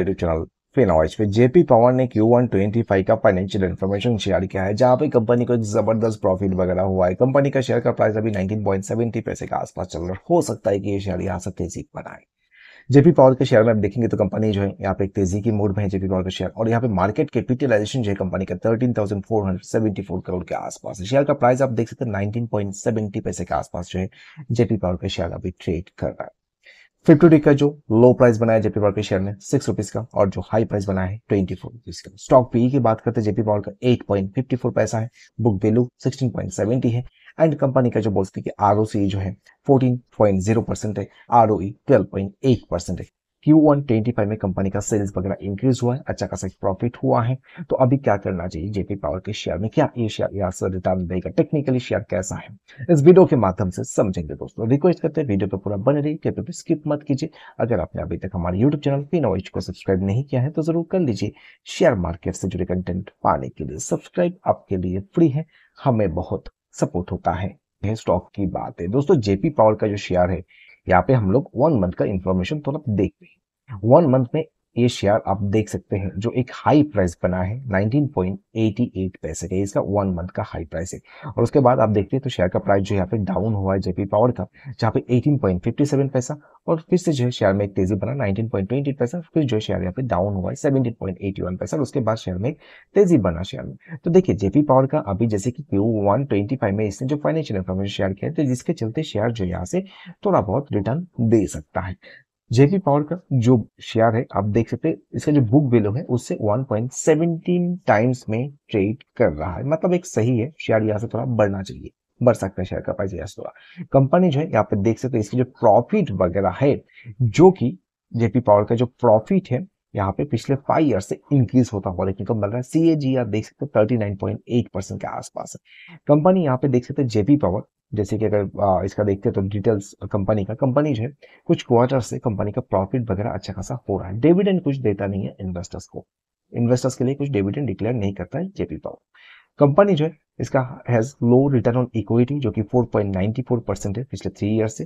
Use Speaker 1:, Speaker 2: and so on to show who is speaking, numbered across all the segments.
Speaker 1: YouTube channel फिनॉइज पे JP power ने Q one twenty five का फाइनेंशियल इन्फॉर्मेशन शेयर किया है जहां पे कंपनी को एक जबरदस्त प्रॉफिट वगैरह हुआ है कंपनी का शेयर का प्राइस अभी 19.70 पैसे के आसपास चल रहा हो सकता है कि ये शेयर यहाँ से तेजी बनाए जेपी पावर के शेयर में आप देखेंगे तो कंपनी जो है यहाँ पे एक तेजी की मोड में है जेपी पावर का शेयर और यहाँ पे मार्केट कैपिटलाइजेशन जो है कंपनी का 13,474 करोड़ के आसपास शेयर का प्राइस आप देख सकते हैं 19.70 पैसे के आसपास जो है जेपी पावर का शेयर अभी ट्रेड कर रहा है फिफ्टी रुपीज का जो लो प्राइस बनाया जेपी पावर के शेयर ने सिक्स रुपीज का और जो हाई प्राइस बनाया है ट्वेंटी फोर रुपीज का स्टॉक पीई e की बात करते हैं जेपी पावर का एट पॉइंट फिफ्टी फोर पैसा है book value sixteen point seventy है एंड कंपनी का जो बोलते हैं कि आर e जो है फोर्टीन पॉइंट जीरो परसेंट है R O twelve point eight percent है क्यू वन ट्वेंटी फाइव में कंपनी का सेल्स वगैरह इंक्रीज हुआ है अच्छा खासा प्रॉफिट हुआ है तो अभी क्या करना चाहिए जेपी पावर के शेयर में क्या ये शेयर यहाँ से रिटर्न देगा टेक्निकली शेयर कैसा है इस वीडियो के माध्यम से समझेंगे दोस्तों रिक्वेस्ट करते हैं वीडियो पर पूरा बने रही कभी स्किप मत कीजिए अगर आपने अभी तक हमारे यूट्यूब चैनल पिनोइज को सब्सक्राइब नहीं किया है तो जरूर कर लीजिए शेयर मार्केट से जुड़े कंटेंट पाने के लिए सब्सक्राइब आपके लिए फ्री है हमें बहुत सपोर्ट होता है स्टॉक की बात है दोस्तों जेपी पावर का जो शेयर है यहाँ पे हम लोग वन मंथ का इन्फॉर्मेशन थोड़ा देखते हैं वन मंथ में ये शेयर आप देख सकते हैं जो एक हाई प्राइस बना है 19.88 पैसे का इसका वन मंथ का हाई प्राइस है और उसके बाद आप देखते हैं तो शेयर का प्राइस जो यहाँ पे डाउन हुआ है जेपी पावर का जहाँ पे 18.57 पैसा और फिर से जो है शेयर में एक तेजी बना 19.28 पैसा फिर जो है शेयर यहाँ पे डाउन हुआ है 17.81 पैसा उसके बाद शेयर में तेजी बना शेयर में तो देखिये जेपी पावर का अभी जैसे कि क्यू वन में इसने जो फाइनेंशियल इन्फॉर्मेशन शेयर किया है तो जिसके चलते शेयर जो यहाँ से थोड़ा बहुत रिटर्न दे सकता है जेपी पावर का जो शेयर है आप देख सकते हैं इसका जो बुक वैल्यू है उससे 1.17 टाइम्स में ट्रेड कर रहा है मतलब एक सही है शेयर यहाँ से थोड़ा बढ़ना चाहिए बढ़ सकता है शेयर का प्राइस यहाँ से थोड़ा कंपनी जो है यहाँ पे देख सकते हैं इसकी जो प्रॉफिट वगैरह है जो कि जेपी पावर का जो प्रॉफिट है यहाँ पे पिछले फाइव ईयर से इंक्रीज होता हुआ देखने को मिल रहा है सी ए जी आर देख सकते हैं thirty nine point eight percent के आसपास है कंपनी यहाँ पे देख सकते हैं जेपी पावर जैसे कि अगर इसका देखते हैं तो डिटेल्स कंपनी का कंपनी जो है कुछ क्वार्टर से कंपनी का प्रॉफिट वगैरह अच्छा खासा हो रहा है डिविडेंड कुछ देता नहीं है इन्वेस्टर्स को इन्वेस्टर्स के लिए कुछ डिविडेंड डिक्लेयर नहीं करता है जेपी पावर कंपनी जो है इसका has low return on equity जो कि 4.94 परसेंट है पिछले थ्री ईयर से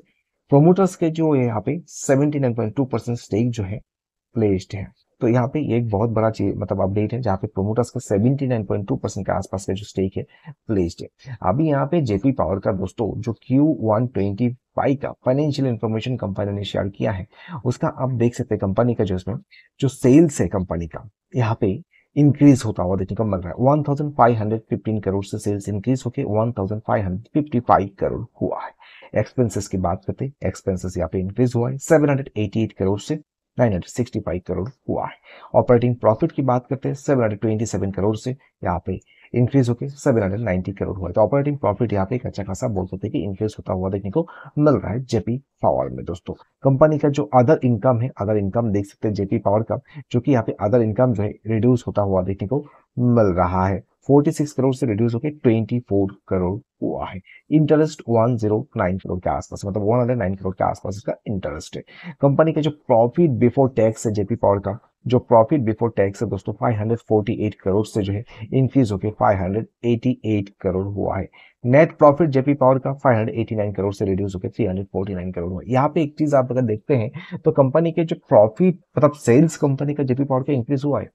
Speaker 1: प्रोमोटर्स के जो यहाँ पे 79.2 परसेंट स्टेक जो है प्लेस्ड है तो यहाँ पे ये एक बहुत बड़ा चीज मतलब अपडेट है जहाँ पे प्रोमोटर्स का 79.2 परसेंट के आसपास का जो स्टेक है प्लेस्ड है अभी यहाँ पे जेपी पावर का दोस्तों जो क्यू वन ट्वेंटी का फाइनेंशियल इंफॉर्मेशन कंपनी ने शेयर किया है उसका आप देख सकते हैं कंपनी का जो इसमें जो सेल्स है कंपनी का यहाँ पे इंक्रीज होता हुआ देखने को मिल रहा है 1515 करोड़ से सेल्स इंक्रीज होकर 1555 करोड़ हुआ है एक्सपेंसेस की बात करते हैं एक्सपेंसेस यहाँ पे इंक्रीज हुआ है 788 करोड़ से 965 करोड़ हुआ है ऑपरेटिंग प्रॉफिट की बात करते हैं 727 करोड़ से यहाँ पे इंक्रीज होकर सेवन हंड्रेड नाइनटी करोड़ हुआ तो ऑपरेटिंग प्रॉफिट यहाँ पे एक अच्छा खासा बोल सकते हैं कि इंक्रीज होता हुआ देखने को मिल रहा है जेपी पावर में दोस्तों कंपनी का जो अदर इनकम है अदर इनकम देख सकते हैं जेपी पावर का जो कि यहाँ पे अदर इनकम जो है रिड्यूस होता हुआ देखने को मिल रहा है 46 करोड़ से रिड्यूस होकर 24 करोड़ हुआ है इंटरेस्ट 109 करोड़ के आसपास मतलब 109 करोड़ के आसपास इसका इंटरेस्ट है कंपनी का जो प्रॉफिट बिफोर टैक्स है जेपी पावर का जो प्रॉफिट बिफोर टैक्स है दोस्तों 548 करोड़ से जो है इंक्रीज होकर 588 करोड़ हुआ है नेट प्रॉफिट जेपी पावर का 589 करोड़ से रिड्यूस होकर 349 करोड़ हुआ यहाँ पे एक चीज आप अगर देखते हैं तो कंपनी के जो प्रॉफिट मतलब सेल्स कंपनी का जेपी पावर का इंक्रीज हुआ है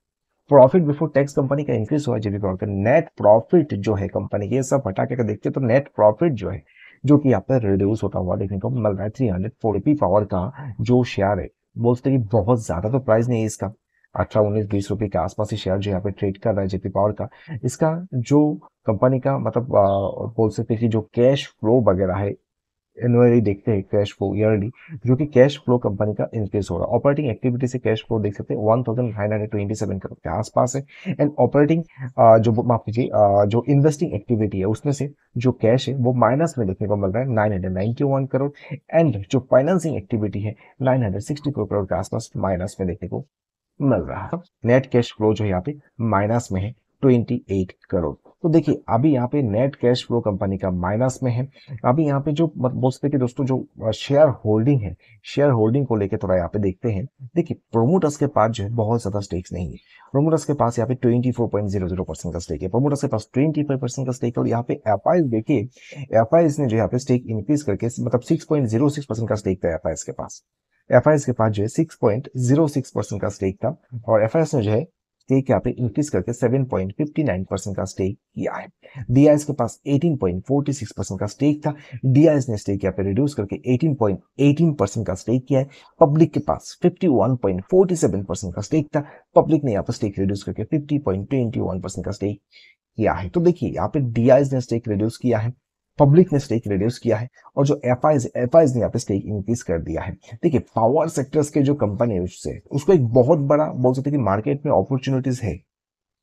Speaker 1: प्रॉफिट बिफोर टैक्स कंपनी का इंक्रीज हुआ जेबी पावर का नेट प्रॉफिट जो है कंपनी ये सब हटा के देखते हैं तो नेट प्रॉफिट जो है जो कि यहाँ पर रिड्यूस होता हुआ देखने को मिल रहा है थ्री हंड्रेड फोर्टी पावर का जो शेयर है बोलते कि बहुत ज्यादा तो प्राइस नहीं है इसका अठारह उन्नीस बीस रुपए के आसपास ही शेयर जो यहाँ पे ट्रेड कर रहा है जेपी पावर का इसका जो कंपनी का मतलब बोल सकते कि जो कैश फ्लो वगैरह है एनुअली देखते हैं कैश फ्लो ईयरली जो कि कैश फ्लो कंपनी का इंक्रीज हो रहा है ऑपरेटिंग एक्टिविटी से कैश फ्लो देख सकते हैं one thousand nine hundred twenty seven crore के आसपास है एंड ऑपरेटिंग जो माफ कीजिए जो इन्वेस्टिंग एक्टिविटी है उसमें से जो कैश है वो माइनस में देखने को मिल रहा है nine hundred ninety one crore and जो फाइनेंसिंग एक्टिविटी है नाइन हंड्रेड सिक्सटी करोड़ के आसपास माइनस में देखने को मिल रहा है नेट कैश फ्लो जो यहाँ पे माइनस में है ट्वेंटी एट करोड़ तो देखिए अभी यहाँ पे नेट कैश फ्लो कंपनी का माइनस में है अभी यहाँ पे जो बोल सकते कि दोस्तों जो शेयर होल्डिंग है शेयर होल्डिंग को लेकर थोड़ा यहाँ पे देखते हैं देखिए प्रोमोटर्स के पास जो है बहुत ज्यादा स्टेक्स नहीं है प्रोमोटर्स के पास यहाँ पे twenty four point zero zero percent का स्टेक है प्रोमोटर्स के पास ट्वेंटी फाइव परसेंट का स्टेक है और यहाँ पे एफ आई देखिए एफ आई ने जो यहाँ पे स्टेक इंक्रीज करके मतलब six point zero six percent का स्टेक था एफ आई के पास एफ के पास जो है six point zero six percent का स्टेक था और एफ ने जो है स्टेक यहाँ पे इंक्रीज करके 7.59 परसेंट का स्टेक किया है डीआईएस के पास 18.46 परसेंट का स्टेक था डीआईएस ने स्टेक यहाँ पे रिड्यूस करके 18.18 परसेंट का स्टेक किया है पब्लिक के पास 51.47 परसेंट का स्टेक था पब्लिक ने यहाँ पे स्टेक रिड्यूस करके 50.21 परसेंट का स्टेक किया है तो देखिए यहाँ पे डीआईएस ने स्टेक रिड्यूस किया है पब्लिक ने स्टेक रिड्यूस किया है और जो एफ आईज एफ आईज ने यहाँ पे स्टेक इंक्रीज कर दिया है देखिए पावर सेक्टर्स के जो कंपनी है उससे उसको एक बहुत बड़ा बोल सकते हैं कि मार्केट में अपॉर्चुनिटीज है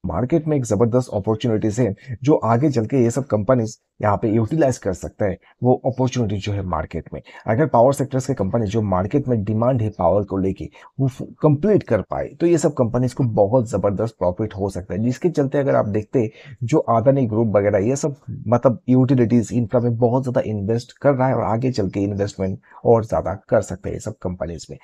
Speaker 1: मार्केट में एक ज़बरदस्त अपॉर्चुनिटीज है जो आगे चल के ये सब कंपनीज यहाँ पे यूटिलाइज कर सकता है वो अपॉर्चुनिटी जो है मार्केट में अगर पावर सेक्टर्स के कंपनी जो मार्केट में डिमांड है पावर को लेके वो कंप्लीट कर पाए तो ये सब कंपनीज को बहुत ज़बरदस्त प्रॉफिट हो सकता है जिसके चलते अगर आप देखते जो आदानी ग्रुप वगैरह ये सब मतलब यूटिलिटीज़ इनका में बहुत ज़्यादा इन्वेस्ट कर रहा है और आगे चल के इन्वेस्टमेंट और ज़्यादा कर सकते हैं ये सब कंपनीज में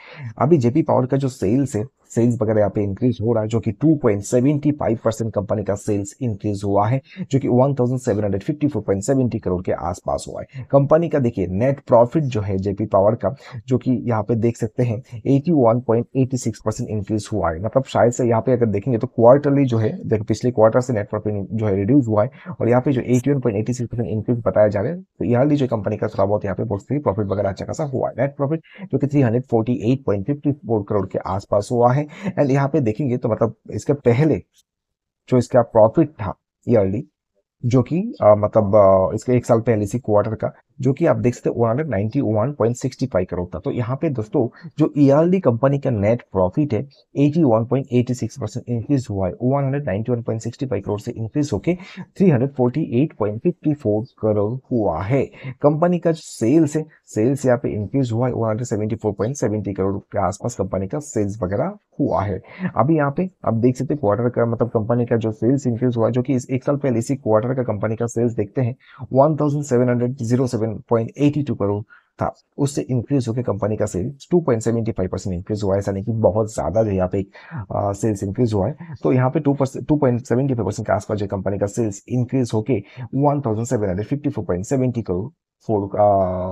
Speaker 1: अभी जेपी पावर का जो सेल्स है सेल्स वगैरह यहाँ पे इंक्रीज हो रहा है जो कि 2.75 परसेंट कंपनी का सेल्स इंक्रीज हुआ है जो कि 1754.70 करोड़ के आसपास हुआ है कंपनी का देखिए नेट प्रॉफिट जो है जेपी पावर का जो कि यहाँ पे देख सकते हैं 81.86 परसेंट इंक्रीज हुआ है मतलब शायद से यहाँ पे अगर देखेंगे तो क्वार्टरली जो है देखो पिछले क्वार्टर से नेट प्रॉफिट जो है रिड्यूज हुआ है और यहाँ पे जो एटी परसेंट इंक्रीज बताया जा रहा है तो ईयरली जो कंपनी का थोड़ा बहुत यहाँ पे बहुत प्रॉफिट वगैरह अच्छा खासा हुआ है नेट प्रॉफिट जो कि थ्री करोड़ के आसपास हुआ है है एंड यहाँ पे देखेंगे तो मतलब इसके पहले जो इसका प्रॉफिट था ईयरली जो कि मतलब इसके एक साल पहले इसी क्वार्टर का जो कि आप देख सकते हो one ninety one point sixty five crore था तो यहाँ पे दोस्तों जो ईआरडी e कंपनी का नेट प्रॉफिट है eighty one point eighty six percent increase हुआ है one hundred ninety one point sixty five crore से इंक्रीज होकर three hundred forty eight point fifty four crore हुआ है कंपनी का जो सेल्स है सेल्स यहाँ पे इंक्रीज हुआ है one hundred seventy four point seventy crore के आसपास कंपनी का सेल्स वगैरह हुआ है अभी यहाँ पे आप देख सकते क्वार्टर का मतलब कंपनी का जो सेल्स इंक्रीज हुआ जो कि एक साल पहले इसी क्वार्टर का कंपनी का सेल्स देखते हैं one thousand seven hundred zero seven crore था उससे इंक्रीज होकर कंपनी का 2.75 परसेंट इंक्रीज हुआ है यानी कि बहुत ज़्यादा जो यहाँ पे सेल्स इंक्रीज हुआ है तो यहाँ पे परसेंट के आसपास जो कंपनी का सेल्स इंक्रीज होके 1754.70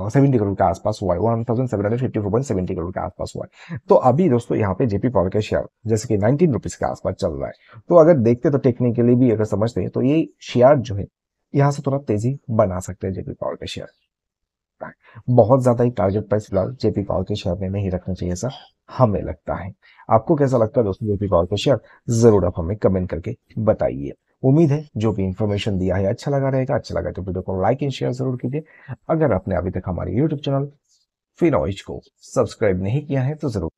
Speaker 1: करोड़ सेवेंटी करोड़ के आसपास हुआ है one thousand seven hundred fifty four point seventy crore के आसपास हुआ है तो अभी दोस्तों यहाँ पे जेपी पावर का शेयर जैसे कि नाइनटीन रुपीज के आसपास चल रहा है तो अगर देखते तो टेक्निकली भी अगर समझते हैं तो ये शेयर जो है यहाँ से थोड़ा तेजी बना सकते हैं जेपी पावर का शेयर बहुत ज़्यादा ही टारगेट प्राइस फिलहाल जेपी पावर के शेयर में नहीं रखना चाहिए ऐसा हमें लगता है आपको कैसा लगता है दोस्तों जेपी पावर के शेयर ज़रूर आप हमें कमेंट करके बताइए उम्मीद है जो भी इन्फॉर्मेशन दिया है अच्छा लगा रहेगा अच्छा लगा तो वीडियो को लाइक एंड शेयर जरूर कीजिए अगर आपने अभी तक हमारे यूट्यूब चैनल फिनॉइज को सब्सक्राइब नहीं किया है तो जरूर